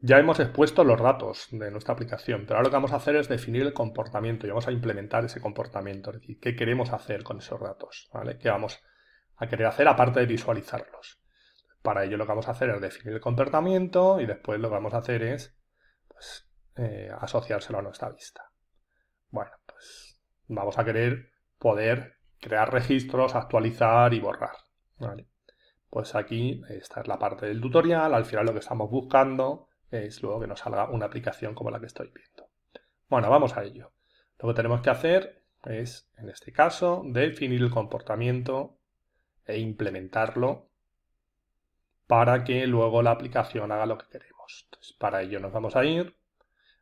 Ya hemos expuesto los datos de nuestra aplicación, pero ahora lo que vamos a hacer es definir el comportamiento y vamos a implementar ese comportamiento, decir, qué queremos hacer con esos datos, ¿Qué vamos a querer hacer aparte de visualizarlos? Para ello lo que vamos a hacer es definir el comportamiento y después lo que vamos a hacer es pues, eh, asociárselo a nuestra vista. Bueno, pues vamos a querer poder crear registros, actualizar y borrar, Pues aquí esta es la parte del tutorial, al final lo que estamos buscando es luego que nos salga una aplicación como la que estoy viendo. Bueno, vamos a ello. Lo que tenemos que hacer es, en este caso, definir el comportamiento e implementarlo para que luego la aplicación haga lo que queremos. para ello nos vamos a ir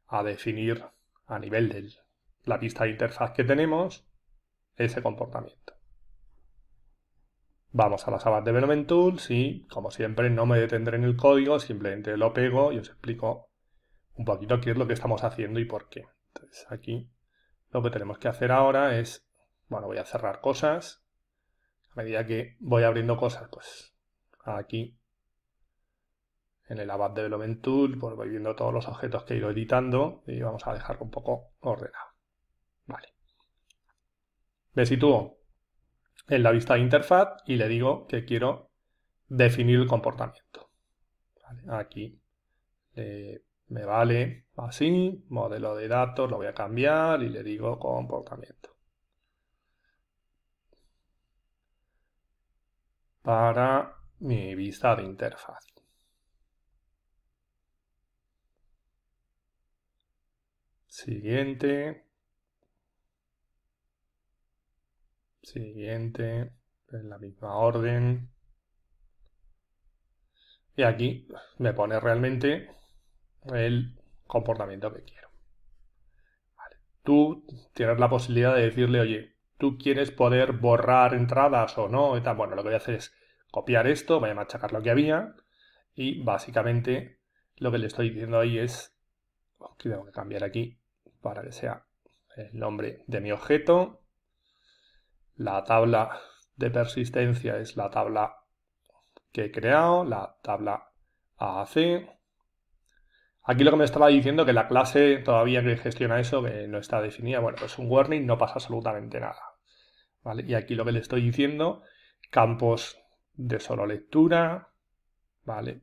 a definir a nivel de la vista de interfaz que tenemos ese comportamiento. Vamos a las avas Development Tools y, como siempre, no me detendré en el código, simplemente lo pego y os explico un poquito qué es lo que estamos haciendo y por qué. Entonces, aquí lo que tenemos que hacer ahora es, bueno, voy a cerrar cosas. A medida que voy abriendo cosas, pues aquí en el abad Development Tool, pues voy viendo todos los objetos que he ido editando y vamos a dejarlo un poco ordenado. Vale. Me sitúo en la vista de interfaz y le digo que quiero definir el comportamiento. aquí me vale así, modelo de datos, lo voy a cambiar y le digo comportamiento. Para mi vista de interfaz. Siguiente. Siguiente, en la misma orden. Y aquí me pone realmente el comportamiento que quiero. Tú tienes la posibilidad de decirle, oye, tú quieres poder borrar entradas o no. Bueno, lo que voy a hacer es copiar esto, voy a machacar lo que había. Y básicamente lo que le estoy diciendo ahí es oh, que tengo que cambiar aquí para que sea el nombre de mi objeto. La tabla de persistencia es la tabla que he creado, la tabla AAC. Aquí lo que me estaba diciendo que la clase todavía que gestiona eso, no está definida, bueno, pues un warning no pasa absolutamente nada. Y aquí lo que le estoy diciendo, campos de solo lectura, ¿vale?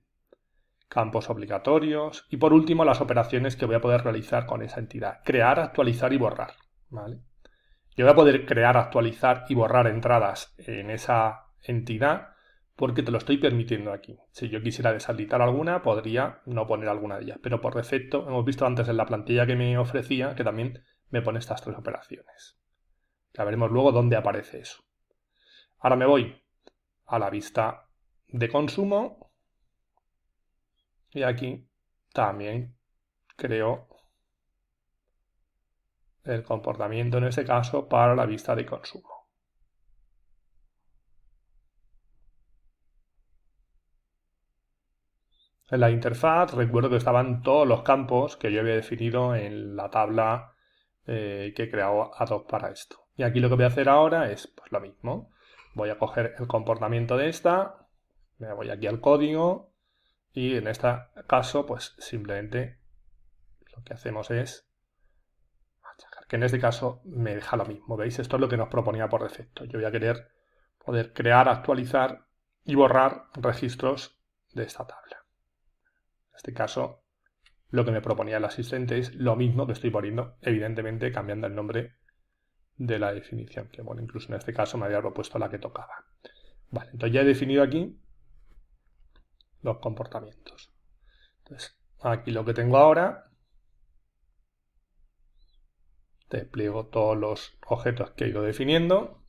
campos obligatorios y por último las operaciones que voy a poder realizar con esa entidad, crear, actualizar y borrar. ¿vale? Yo voy a poder crear, actualizar y borrar entradas en esa entidad porque te lo estoy permitiendo aquí. Si yo quisiera deshabilitar alguna, podría no poner alguna de ellas. Pero por defecto, hemos visto antes en la plantilla que me ofrecía que también me pone estas tres operaciones. Ya veremos luego dónde aparece eso. Ahora me voy a la vista de consumo y aquí también creo el comportamiento en este caso para la vista de consumo. En la interfaz recuerdo que estaban todos los campos que yo había definido en la tabla eh, que he creado ad para esto. Y aquí lo que voy a hacer ahora es pues, lo mismo. Voy a coger el comportamiento de esta, me voy aquí al código y en este caso pues simplemente lo que hacemos es en este caso me deja lo mismo. ¿Veis? Esto es lo que nos proponía por defecto. Yo voy a querer poder crear, actualizar y borrar registros de esta tabla. En este caso, lo que me proponía el asistente es lo mismo que estoy poniendo, evidentemente cambiando el nombre de la definición, que bueno, incluso en este caso me había propuesto la que tocaba. Vale, entonces ya he definido aquí los comportamientos. Entonces, aquí lo que tengo ahora despliego todos los objetos que he ido definiendo.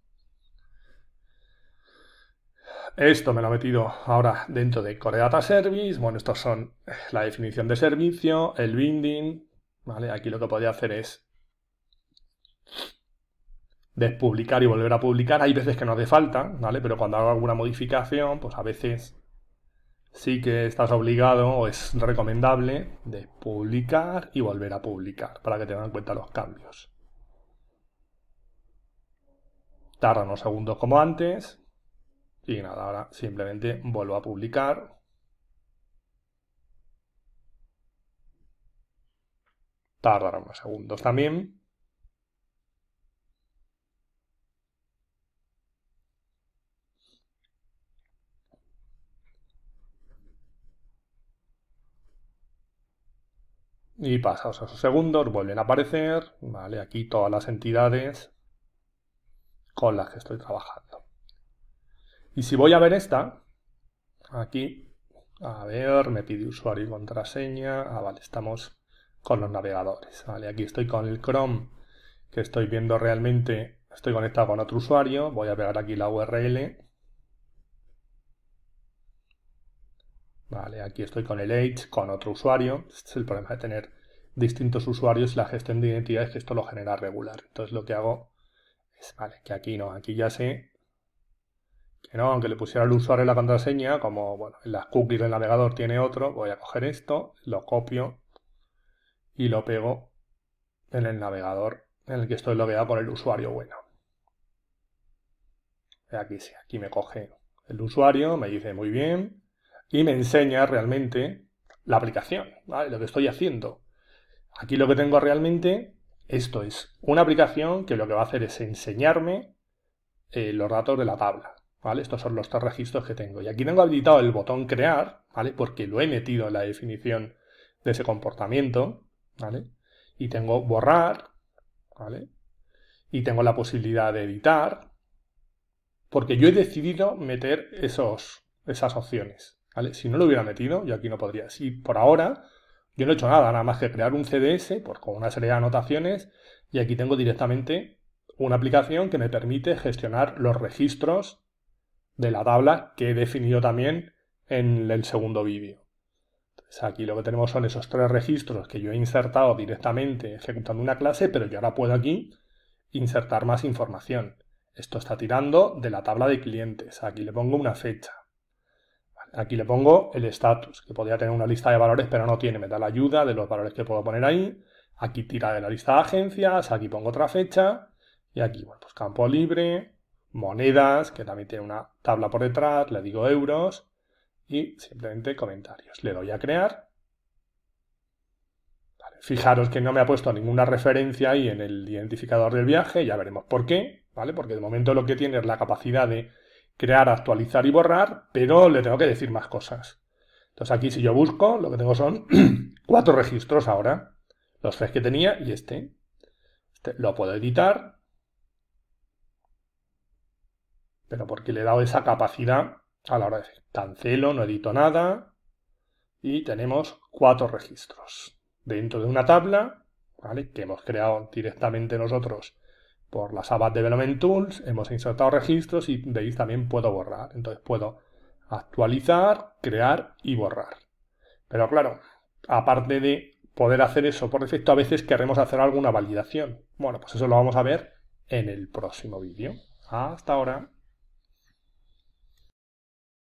Esto me lo he metido ahora dentro de Core Data Service. Bueno, estos son eh, la definición de servicio, el binding. ¿vale? Aquí lo que podría hacer es despublicar y volver a publicar. Hay veces que no hace falta, ¿vale? Pero cuando hago alguna modificación, pues a veces sí que estás obligado o es recomendable despublicar y volver a publicar para que tengan en cuenta los cambios. tarda unos segundos como antes. Y nada, ahora simplemente vuelvo a publicar. Tardará unos segundos también. Y pasados esos segundos vuelven a aparecer, ¿vale? Aquí todas las entidades con las que estoy trabajando. Y si voy a ver esta, aquí, a ver, me pide usuario y contraseña. Ah, vale, estamos con los navegadores. Vale, aquí estoy con el Chrome, que estoy viendo realmente, estoy conectado con otro usuario. Voy a pegar aquí la URL. Vale, aquí estoy con el Edge, con otro usuario. Este es el problema de tener distintos usuarios y la gestión de identidades, que esto lo genera regular. Entonces lo que hago que aquí no, aquí ya sé que no, aunque le pusiera al usuario la contraseña, como bueno, en las cookies del navegador tiene otro, voy a coger esto, lo copio y lo pego en el navegador en el que estoy logueado por el usuario bueno. Aquí sí, aquí me coge el usuario, me dice muy bien y me enseña realmente la aplicación, lo que estoy haciendo. Aquí lo que tengo realmente esto es una aplicación que lo que va a hacer es enseñarme eh, los datos de la tabla. ¿vale? Estos son los tres registros que tengo. Y aquí tengo habilitado el botón crear, ¿vale? porque lo he metido en la definición de ese comportamiento. ¿vale? Y tengo borrar, ¿vale? y tengo la posibilidad de editar, porque yo he decidido meter esos, esas opciones. ¿vale? Si no lo hubiera metido, yo aquí no podría. Si por ahora yo no he hecho nada, nada más que crear un CDS con una serie de anotaciones y aquí tengo directamente una aplicación que me permite gestionar los registros de la tabla que he definido también en el segundo vídeo. aquí lo que tenemos son esos tres registros que yo he insertado directamente ejecutando una clase, pero yo ahora puedo aquí insertar más información. Esto está tirando de la tabla de clientes. Aquí le pongo una fecha. Aquí le pongo el status, que podría tener una lista de valores, pero no tiene. Me da la ayuda de los valores que puedo poner ahí. Aquí tira de la lista de agencias, aquí pongo otra fecha. Y aquí, bueno, pues campo libre, monedas, que también tiene una tabla por detrás, le digo euros. Y simplemente comentarios. Le doy a crear. fijaros que no me ha puesto ninguna referencia ahí en el identificador del viaje, ya veremos por qué, ¿vale? Porque de momento lo que tiene es la capacidad de crear, actualizar y borrar, pero le tengo que decir más cosas. Entonces aquí si yo busco, lo que tengo son cuatro registros ahora, los tres que tenía y este. este lo puedo editar, pero porque le he dado esa capacidad a la hora de decir, cancelo, no edito nada, y tenemos cuatro registros dentro de una tabla, que hemos creado directamente nosotros por las ABAP Development Tools hemos insertado registros y veis también puedo borrar. Entonces puedo actualizar, crear y borrar. Pero claro, aparte de poder hacer eso por defecto, a veces queremos hacer alguna validación. Bueno, pues eso lo vamos a ver en el próximo vídeo. Hasta ahora.